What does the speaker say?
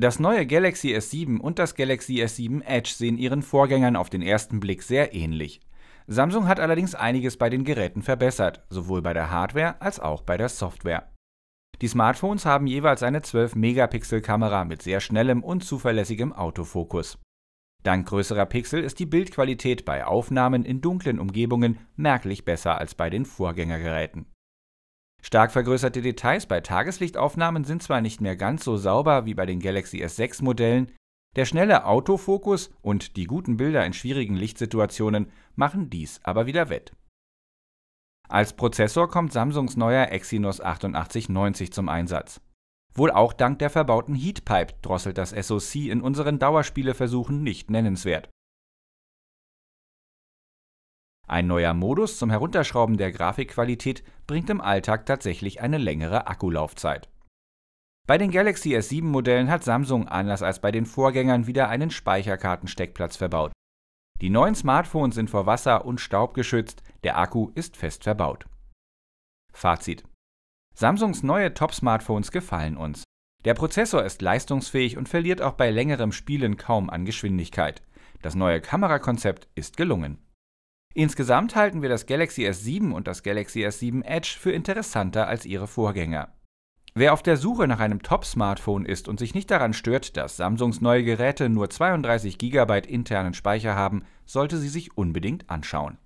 Das neue Galaxy S7 und das Galaxy S7 Edge sehen ihren Vorgängern auf den ersten Blick sehr ähnlich. Samsung hat allerdings einiges bei den Geräten verbessert, sowohl bei der Hardware als auch bei der Software. Die Smartphones haben jeweils eine 12-Megapixel-Kamera mit sehr schnellem und zuverlässigem Autofokus. Dank größerer Pixel ist die Bildqualität bei Aufnahmen in dunklen Umgebungen merklich besser als bei den Vorgängergeräten. Stark vergrößerte Details bei Tageslichtaufnahmen sind zwar nicht mehr ganz so sauber wie bei den Galaxy S6 Modellen, der schnelle Autofokus und die guten Bilder in schwierigen Lichtsituationen machen dies aber wieder wett. Als Prozessor kommt Samsungs neuer Exynos 8890 zum Einsatz. Wohl auch dank der verbauten Heatpipe drosselt das SoC in unseren Dauerspieleversuchen nicht nennenswert. Ein neuer Modus zum Herunterschrauben der Grafikqualität bringt im Alltag tatsächlich eine längere Akkulaufzeit. Bei den Galaxy S7-Modellen hat Samsung anders als bei den Vorgängern wieder einen Speicherkartensteckplatz verbaut. Die neuen Smartphones sind vor Wasser und Staub geschützt, der Akku ist fest verbaut. Fazit. Samsungs neue Top-Smartphones gefallen uns. Der Prozessor ist leistungsfähig und verliert auch bei längerem Spielen kaum an Geschwindigkeit. Das neue Kamerakonzept ist gelungen. Insgesamt halten wir das Galaxy S7 und das Galaxy S7 Edge für interessanter als ihre Vorgänger. Wer auf der Suche nach einem Top-Smartphone ist und sich nicht daran stört, dass Samsungs neue Geräte nur 32 GB internen Speicher haben, sollte sie sich unbedingt anschauen.